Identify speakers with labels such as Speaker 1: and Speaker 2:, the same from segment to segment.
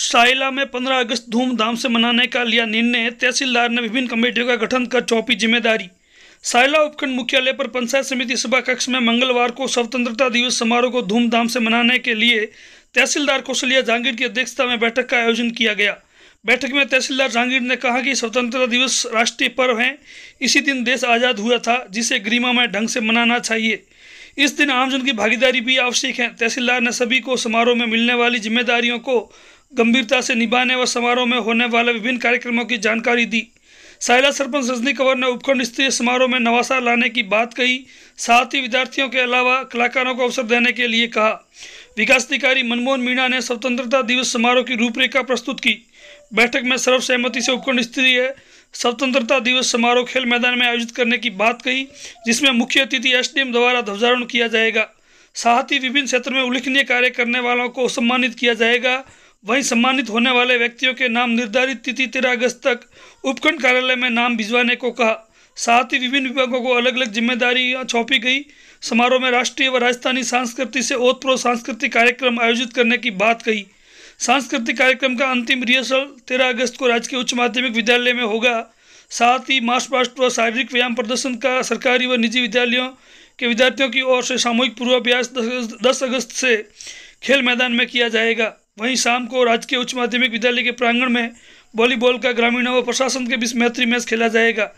Speaker 1: साइला में 15 अगस्त धूमधाम से मनाने का लिया निर्णय तहसीलदार ने विभिन्न कमेटियों का गठन कर चौपी जिम्मेदारी साइला उपखंड मुख्यालय पर पंचायत समिति सभा कक्ष में मंगलवार को स्वतंत्रता दिवस समारोह को धूमधाम से मनाने के लिए तहसीलदार कौशलिया जांगीर की अध्यक्षता में बैठक का आयोजन किया गया बैठक में तहसीलदार जांगीर ने कहा कि स्वतंत्रता दिवस राष्ट्रीय पर्व है इसी दिन देश आज़ाद हुआ था जिसे गरिमा में ढंग से मनाना चाहिए इस दिन आमजन की भागीदारी भी आवश्यक है तहसीलदार ने सभी को समारोह में मिलने वाली जिम्मेदारियों को गंभीरता से निभाने व समारोह में होने वाले विभिन्न कार्यक्रमों की जानकारी दी साहिला सरपंच रजनी कंवर ने उपखंड स्तरीय समारोह में नवासा लाने की बात कही साथ ही विद्यार्थियों के अलावा कलाकारों को अवसर देने के लिए कहा विकास अधिकारी मनमोहन मीणा ने स्वतंत्रता दिवस समारोह की रूपरेखा प्रस्तुत की बैठक में सर्वसहमति से स्थिति स्तरीय स्वतंत्रता दिवस समारोह खेल मैदान में आयोजित करने की बात कही जिसमें मुख्य अतिथि एसडीएम द्वारा ध्वजारोहण किया जाएगा साथ ही विभिन्न क्षेत्र में उल्लेखनीय कार्य करने वालों को सम्मानित किया जाएगा वहीं सम्मानित होने वाले व्यक्तियों के नाम निर्धारित तिथि तेरह अगस्त तक उपखंड कार्यालय में नाम भिजवाने को कहा साथ ही विभिन्न विभागों को अलग अलग जिम्मेदारियाँ सौंपी गई समारोह में राष्ट्रीय व राजस्थानी संस्कृति से ओतप्रोत सांस्कृतिक कार्यक्रम आयोजित करने की बात कही सांस्कृतिक कार्यक्रम का अंतिम रिहर्सल 13 अगस्त को राजकीय उच्च माध्यमिक विद्यालय में होगा साथ ही मार्च पास्ट व शारीरिक व्यायाम प्रदर्शन का सरकारी व निजी विद्यालयों के विद्यार्थियों की ओर से सामूहिक पूर्वाभ्यास दस अगस्त से खेल मैदान में किया जाएगा वहीं शाम को राजकीय उच्च माध्यमिक विद्यालय के प्रांगण में वॉलीबॉल का ग्रामीणों व प्रशासन के बीच मैत्री मैच खेला जाएगा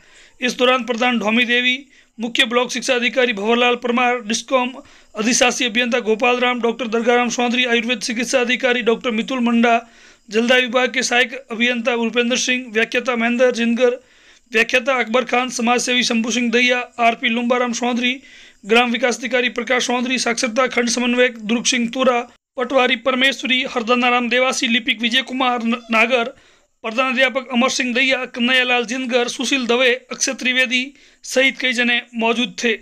Speaker 1: इस दौरान प्रधान ढोमी देवी मुख्य ब्लॉक शिक्षा अधिकारी भवरलाल परमार डिस्कॉम अधिशासी अभियंता गोपाल राम डॉक्टर दरगाराम चौधरी आयुर्वेद चिकित्सा अधिकारी डॉक्टर मितुल मंडा जलदाय विभाग के सहायक अभियंता भूपेंद्र सिंह व्याख्याता महेंद्र जिंदगर व्याख्याता अकबर खान समाजसेवी शंभू सिंह आर आरपी लुम्बाराम चौधरी ग्राम विकास अधिकारी प्रकाश चौधरी साक्षरता खंड समन्वयक दुर्ग सिंह तुरा पटवारी परमेश्वरी हरदनाराम देवासी लिपिक विजय कुमार नागर प्रधानाध्यापक अमर सिंह दहिया कन्हैयालाल जिंदगर सुशील दवे अक्षय त्रिवेदी सहित कई जने मौजूद थे